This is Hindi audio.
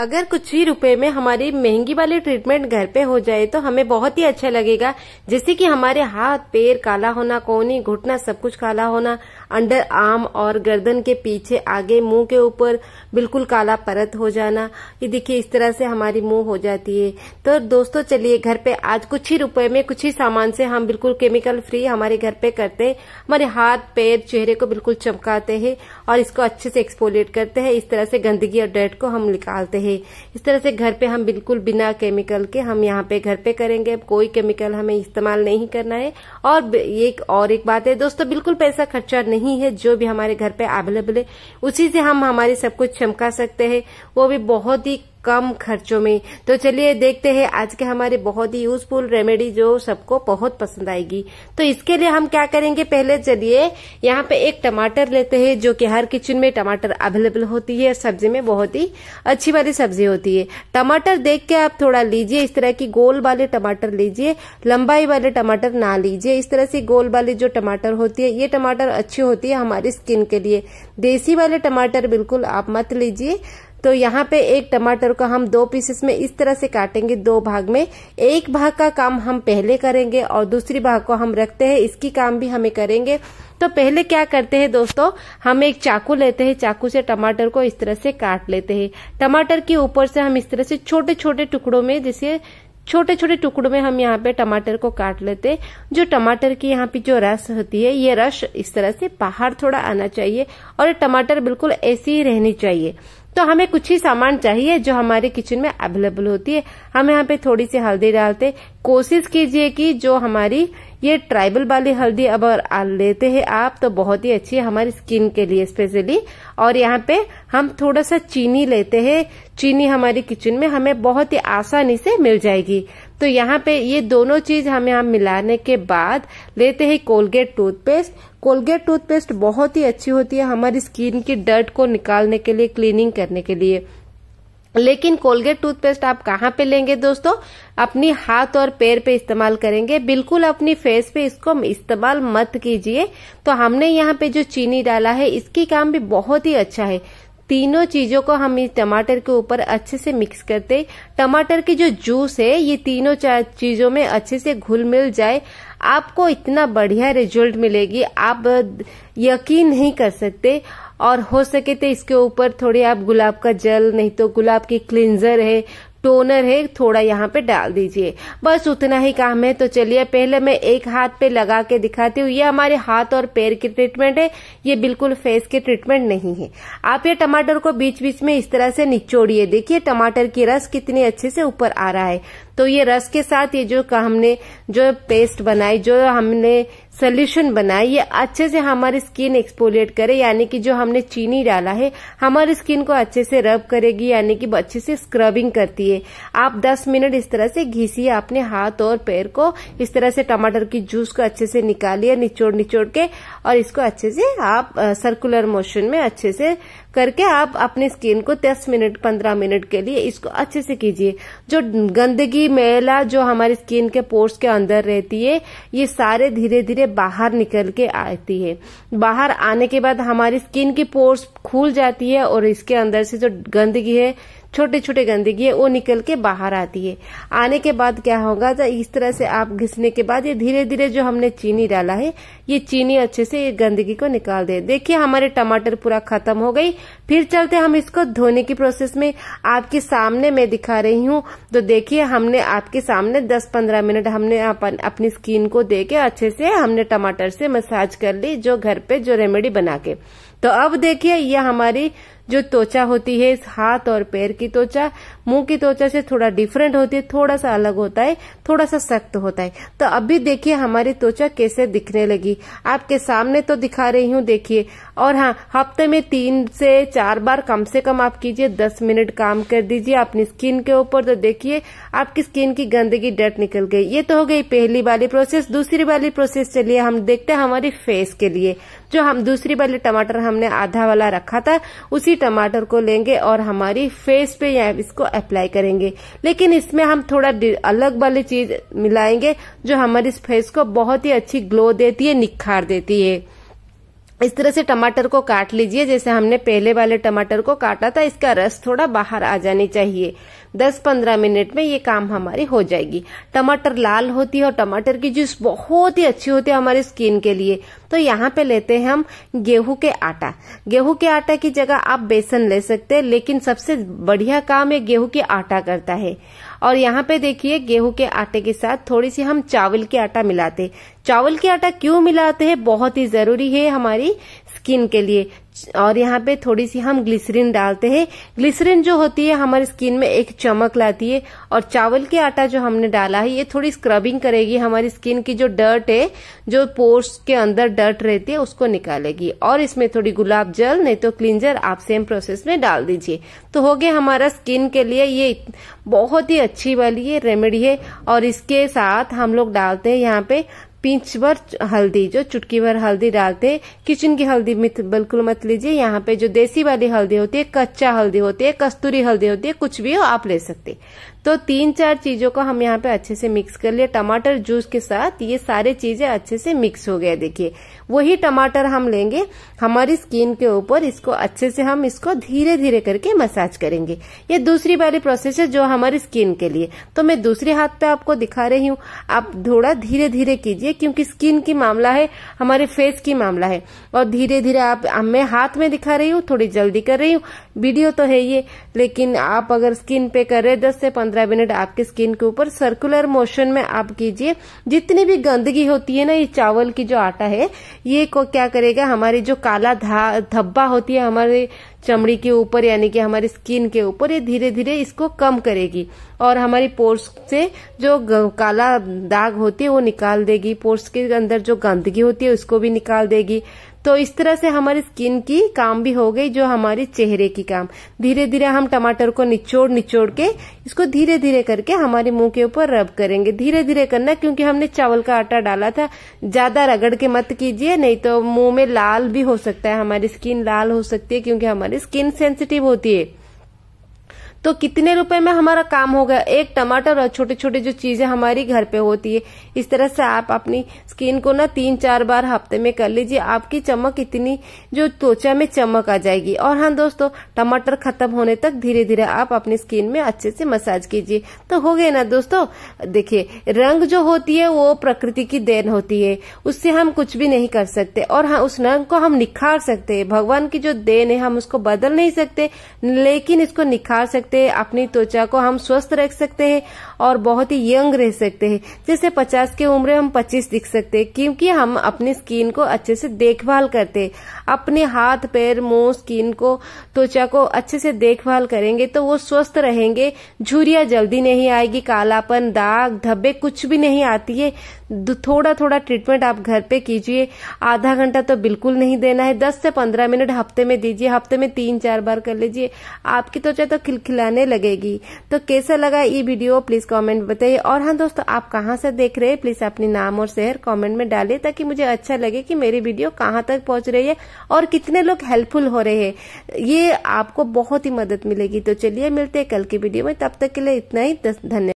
अगर कुछ ही रुपए में हमारी महंगी वाली ट्रीटमेंट घर पे हो जाए तो हमें बहुत ही अच्छा लगेगा जैसे कि हमारे हाथ पैर काला होना कोनी घुटना सब कुछ काला होना अंडर आर्म और गर्दन के पीछे आगे मुंह के ऊपर बिल्कुल काला परत हो जाना ये देखिए इस तरह से हमारी मुंह हो जाती है तो दोस्तों चलिए घर पे आज कुछ ही रुपए में कुछ ही सामान से हम बिल्कुल केमिकल फ्री हमारे घर पे करते हैं हमारे हाथ पैर चेहरे को बिल्कुल चमकाते हैं और इसको अच्छे से एक्सपोलेट करते हैं इस तरह से गंदगी और डर्ट को हम निकालते हैं है इस तरह से घर पे हम बिल्कुल बिना केमिकल के हम यहाँ पे घर पे करेंगे कोई केमिकल हमें इस्तेमाल नहीं करना है और एक और एक बात है दोस्तों बिल्कुल पैसा खर्चा नहीं है जो भी हमारे घर पे अवेलेबल है उसी से हम हमारी सब कुछ चमका सकते हैं वो भी बहुत ही कम खर्चों में तो चलिए देखते हैं आज के हमारे बहुत ही यूजफुल रेमेडी जो सबको बहुत पसंद आएगी तो इसके लिए हम क्या करेंगे पहले चलिए यहाँ पे एक टमाटर लेते हैं जो कि हर किचन में टमाटर अवेलेबल होती है सब्जी में बहुत ही अच्छी वाली सब्जी होती है टमाटर देख के आप थोड़ा लीजिए इस तरह की गोल वाले टमाटर लीजिए लंबाई वाले टमाटर ना लीजिए इस तरह से गोल वाली जो टमाटर होती है ये टमाटर अच्छी होती है हमारी स्किन के लिए देसी वाले टमाटर बिल्कुल आप मत लीजिए तो यहाँ पे एक टमाटर को हम दो पीसेस में इस तरह से काटेंगे दो भाग में एक भाग का काम हम पहले करेंगे और दूसरी भाग को हम रखते हैं इसकी काम भी हमें करेंगे तो पहले क्या करते हैं दोस्तों हम एक चाकू लेते हैं चाकू से टमाटर को इस तरह से काट लेते हैं टमाटर के ऊपर से हम इस तरह से छोटे छोटे टुकड़ों में जैसे छोटे छोटे टुकड़ों में हम यहाँ पे टमाटर को काट लेते जो टमाटर की यहाँ पे जो रस होती है ये रस इस तरह से बाहर थोड़ा आना चाहिए और टमाटर बिल्कुल ऐसे ही रहनी चाहिए तो हमें कुछ ही सामान चाहिए जो हमारे किचन में अवेलेबल होती है हम यहाँ पे थोड़ी सी हल्दी डालते कोशिश कीजिए कि जो हमारी ये ट्राइबल वाली हल्दी अब लेते हैं आप तो बहुत ही अच्छी है हमारी स्किन के लिए स्पेशली और यहाँ पे हम थोड़ा सा चीनी लेते हैं चीनी हमारी किचन में हमें बहुत ही आसानी से मिल जाएगी तो यहाँ पे ये दोनों चीज हम मिलाने के बाद लेते हैं कोलगेट टूथपेस्ट कोलगेट टूथपेस्ट बहुत ही अच्छी होती है हमारी स्किन की डर्ट को निकालने के लिए क्लीनिंग करने के लिए लेकिन कोलगेट टूथपेस्ट आप कहाँ पे लेंगे दोस्तों अपनी हाथ और पैर पे इस्तेमाल करेंगे बिल्कुल अपनी फेस पे इसको इस्तेमाल मत कीजिए तो हमने यहाँ पे जो चीनी डाला है इसकी काम भी बहुत ही अच्छा है तीनों चीजों को हम इस टमाटर के ऊपर अच्छे से मिक्स करते टमाटर की जो जूस है ये तीनों चीजों में अच्छे से घुल मिल जाए आपको इतना बढ़िया रिजल्ट मिलेगी आप यकीन नहीं कर सकते और हो सके तो इसके ऊपर थोड़ी आप गुलाब का जल नहीं तो गुलाब की क्लिंजर है टोनर है थोड़ा यहाँ पे डाल दीजिए बस उतना ही काम है तो चलिए पहले मैं एक हाथ पे लगा के दिखाती हूँ ये हमारे हाथ और पैर की ट्रीटमेंट है ये बिल्कुल फेस के ट्रीटमेंट नहीं है आप ये टमाटर को बीच बीच में इस तरह से निचोड़िए देखिए टमाटर की रस कितनी अच्छे से ऊपर आ रहा है तो ये रस के साथ ये जो हमने जो पेस्ट बनाई जो हमने सोल्यूशन बनाए ये अच्छे से हमारी स्किन एक्सपोलिएट करे यानी कि जो हमने चीनी डाला है हमारी स्किन को अच्छे से रब करेगी यानी कि अच्छे से स्क्रबिंग करती है आप 10 मिनट इस तरह से घिसिए अपने हाथ और पैर को इस तरह से टमाटर की जूस को अच्छे से निकालिए निचोड़ निचोड़ के और इसको अच्छे से आप सर्कुलर मोशन में अच्छे से करके आप अपने स्किन को 10 मिनट 15 मिनट के लिए इसको अच्छे से कीजिए जो गंदगी मैला जो हमारी स्किन के पोर्स के अंदर रहती है ये सारे धीरे धीरे बाहर निकल के आती है बाहर आने के बाद हमारी स्किन की पोर्स खुल जाती है और इसके अंदर से जो गंदगी है छोटे छोटे गंदगी है वो निकल के बाहर आती है आने के बाद क्या होगा तो इस तरह से आप घिसने के बाद ये धीरे धीरे जो हमने चीनी डाला है ये चीनी अच्छे से ये गंदगी को निकाल दे देखिए हमारे टमाटर पूरा खत्म हो गई फिर चलते हम इसको धोने की प्रोसेस में आपके सामने मैं दिखा रही हूँ तो देखिए हमने आपके सामने 10-15 मिनट हमने अपन, अपनी स्किन को देके अच्छे से हमने टमाटर से मसाज कर ली जो घर पे जो रेमेडी बना के तो अब देखिए ये हमारी जो त्वचा होती है इस हाथ और पैर की त्वचा मुंह की त्वचा से थोड़ा डिफरेंट होती है थोड़ा सा अलग होता है थोड़ा सा सख्त होता है तो अभी देखिए हमारी त्वचा कैसे दिखने लगी आपके सामने तो दिखा रही हूँ देखिए और हाँ हफ्ते में तीन से चार बार कम से कम आप कीजिए दस मिनट काम कर दीजिए अपनी स्किन के ऊपर तो देखिए आपकी स्किन की गंदगी डट निकल गई ये तो हो गई पहली वाली प्रोसेस दूसरी वाली प्रोसेस चलिए हम देखते हैं हमारे फेस के लिए जो हम दूसरी वाली टमाटर हमने आधा वाला रखा था उसी टमाटर को लेंगे और हमारी फेस पे या इसको अप्लाई करेंगे लेकिन इसमें हम थोड़ा अलग वाली चीज मिलाएंगे जो हमारी फेस को बहुत ही अच्छी ग्लो देती है निखार देती है इस तरह से टमाटर को काट लीजिए जैसे हमने पहले वाले टमाटर को काटा था इसका रस थोड़ा बाहर आ जानी चाहिए 10-15 मिनट में ये काम हमारी हो जाएगी टमाटर लाल होती है और टमाटर की जूस बहुत ही अच्छी होती है हमारी स्किन के लिए तो यहाँ पे लेते हैं हम गेहूं के आटा गेहूं के आटा की जगह आप बेसन ले सकते हैं लेकिन सबसे बढ़िया काम ये गेहूं के आटा करता है और यहाँ पे देखिए गेहूं के आटे के साथ थोड़ी सी हम चावल के आटा मिलाते चावल के आटा क्यों मिलाते हैं बहुत ही जरूरी है हमारी स्किन के लिए और यहाँ पे थोड़ी सी हम ग्लिसरीन डालते हैं ग्लिसरीन जो होती है हमारे स्किन में एक चमक लाती है और चावल के आटा जो हमने डाला है ये थोड़ी स्क्रबिंग करेगी हमारी स्किन की जो डर्ट है जो पोर्स के अंदर डर्ट रहती है उसको निकालेगी और इसमें थोड़ी गुलाब जल नहीं तो क्लींजर आप सेम प्रोसेस में डाल दीजिए तो हो गया हमारा स्किन के लिए ये बहुत ही अच्छी वाली ये रेमेडी है और इसके साथ हम लोग डालते हैं यहाँ पे पिंच भर हल्दी जो चुटकी भर हल्दी डालते किचन की हल्दी बिल्कुल मत लीजिए यहाँ पे जो देसी वाली हल्दी होती है कच्चा हल्दी होती है कस्तूरी हल्दी होती है कुछ भी हो आप ले सकते तो तीन चार चीजों को हम यहाँ पे अच्छे से मिक्स कर लिए टमाटर जूस के साथ ये सारे चीजें अच्छे से मिक्स हो गया देखिए वही टमाटर हम लेंगे हमारी स्किन के ऊपर इसको अच्छे से हम इसको धीरे धीरे करके मसाज करेंगे ये दूसरी वाली प्रोसेस है जो हमारी स्किन के लिए तो मैं दूसरे हाथ पे आपको दिखा रही हूँ आप थोड़ा धीरे धीरे कीजिए क्योंकि स्किन की मामला है हमारे फेस की मामला है और धीरे धीरे आप मैं हाथ में दिखा रही हूँ थोड़ी जल्दी कर रही हूँ वीडियो तो है ये लेकिन आप अगर स्किन पे कर रहे दस से पंद्रह पंद्रह मिनट आपके स्किन के ऊपर सर्कुलर मोशन में आप कीजिए जितनी भी गंदगी होती है ना ये चावल की जो आटा है ये को क्या करेगा हमारी जो काला धब्बा होती है हमारे चमड़ी के ऊपर यानी कि हमारी स्किन के ऊपर ये धीरे धीरे इसको कम करेगी और हमारी पोर्स से जो काला दाग होती है वो निकाल देगी पोर्स के अंदर जो गंदगी होती है उसको भी निकाल देगी तो इस तरह से हमारी स्किन की काम भी हो गई जो हमारे चेहरे की काम धीरे धीरे हम टमाटर को निचोड़ निचोड़ के इसको धीरे धीरे करके हमारे मुंह के ऊपर रब करेंगे धीरे धीरे करना क्योंकि हमने चावल का आटा डाला था ज्यादा रगड़ के मत कीजिए नहीं तो मुंह में लाल भी हो सकता है हमारी स्किन लाल हो सकती है क्योंकि हमारी स्किन सेंसिटिव होती है तो कितने रुपए में हमारा काम होगा एक टमाटर और छोटे छोटे जो चीजें हमारी घर पे होती है इस तरह से आप अपनी स्किन को ना तीन चार बार हफ्ते में कर लीजिए आपकी चमक इतनी जो त्वचा में चमक आ जाएगी और हाँ दोस्तों टमाटर खत्म होने तक धीरे धीरे आप अपनी स्किन में अच्छे से मसाज कीजिए तो हो गए ना दोस्तों देखिये रंग जो होती है वो प्रकृति की देन होती है उससे हम कुछ भी नहीं कर सकते और हाँ उस रंग को हम निखार सकते है भगवान की जो देन है हम उसको बदल नहीं सकते लेकिन इसको निखार सकते सकते हैं अपनी त्वचा को हम स्वस्थ रख सकते हैं और बहुत ही यंग रह सकते हैं जैसे पचास की उम्र हम पच्चीस दिख सकते हैं क्योंकि हम अपनी स्किन को अच्छे से देखभाल करते हैं अपने हाथ पैर मुंह स्किन को त्वचा को अच्छे से देखभाल करेंगे तो वो स्वस्थ रहेंगे झुरिया जल्दी नहीं आएगी कालापन दाग धब्बे कुछ भी नहीं आती है थोड़ा थोड़ा ट्रीटमेंट आप घर पे कीजिए आधा घंटा तो बिल्कुल नहीं देना है दस से पंद्रह मिनट हफ्ते में दीजिए हफ्ते में तीन चार बार कर लीजिए आपकी त्वचा तो खिलखिला फुलाने लगेगी तो कैसा लगा ये वीडियो प्लीज कमेंट बताइए और हाँ दोस्तों आप कहाँ से देख रहे हैं प्लीज अपने नाम और शहर कमेंट में डालिए ताकि मुझे अच्छा लगे कि मेरी वीडियो कहाँ तक पहुँच रही है और कितने लोग हेल्पफुल हो रहे हैं ये आपको बहुत ही मदद मिलेगी तो चलिए मिलते हैं कल की वीडियो में तब तक के लिए इतना ही धन्यवाद